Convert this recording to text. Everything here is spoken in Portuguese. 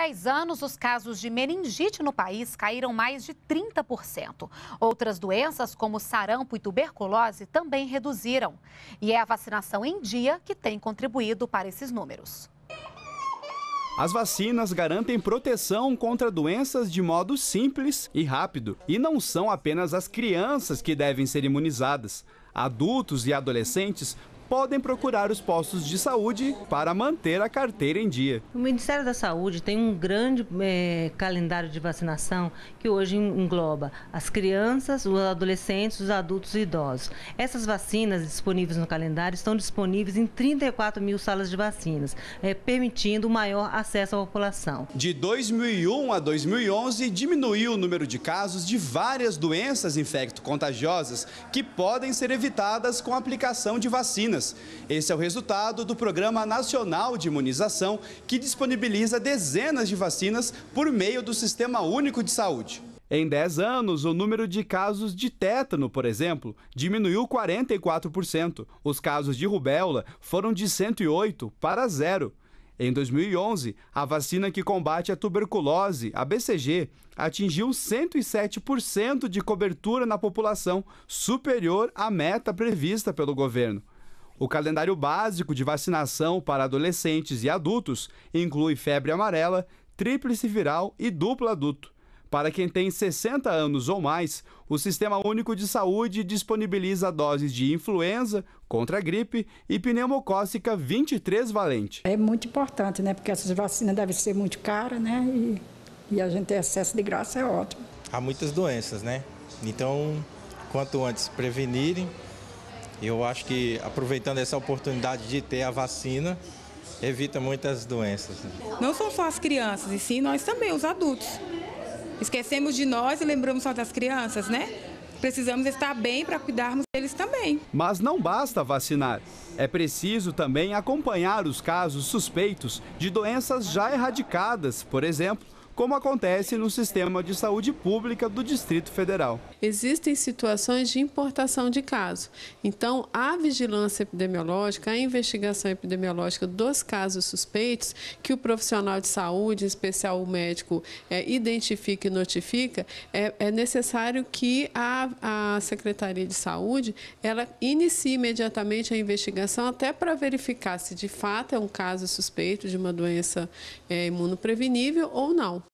10 anos, os casos de meningite no país caíram mais de 30%. Outras doenças, como sarampo e tuberculose, também reduziram. E é a vacinação em dia que tem contribuído para esses números. As vacinas garantem proteção contra doenças de modo simples e rápido. E não são apenas as crianças que devem ser imunizadas. Adultos e adolescentes podem procurar os postos de saúde para manter a carteira em dia. O Ministério da Saúde tem um grande é, calendário de vacinação que hoje engloba as crianças, os adolescentes, os adultos e idosos. Essas vacinas disponíveis no calendário estão disponíveis em 34 mil salas de vacinas, é, permitindo maior acesso à população. De 2001 a 2011, diminuiu o número de casos de várias doenças infecto-contagiosas que podem ser evitadas com a aplicação de vacinas vacinas. Esse é o resultado do Programa Nacional de Imunização, que disponibiliza dezenas de vacinas por meio do Sistema Único de Saúde. Em 10 anos, o número de casos de tétano, por exemplo, diminuiu 44%. Os casos de rubéola foram de 108 para zero. Em 2011, a vacina que combate a tuberculose, a BCG, atingiu 107% de cobertura na população, superior à meta prevista pelo governo. O calendário básico de vacinação para adolescentes e adultos inclui febre amarela, tríplice viral e duplo adulto. Para quem tem 60 anos ou mais, o Sistema Único de Saúde disponibiliza doses de influenza, contra a gripe e pneumocócica 23 valente. É muito importante, né? Porque essas vacinas devem ser muito caras, né? E, e a gente ter acesso de graça é ótimo. Há muitas doenças, né? Então, quanto antes prevenirem, eu acho que aproveitando essa oportunidade de ter a vacina, evita muitas doenças. Né? Não são só as crianças, e sim nós também, os adultos. Esquecemos de nós e lembramos só das crianças, né? Precisamos estar bem para cuidarmos deles também. Mas não basta vacinar. É preciso também acompanhar os casos suspeitos de doenças já erradicadas, por exemplo, como acontece no sistema de saúde pública do Distrito Federal. Existem situações de importação de casos. Então, a vigilância epidemiológica, a investigação epidemiológica dos casos suspeitos, que o profissional de saúde, em especial o médico, é, identifica e notifica, é, é necessário que a, a Secretaria de Saúde ela inicie imediatamente a investigação até para verificar se de fato é um caso suspeito de uma doença é, imunoprevenível ou não.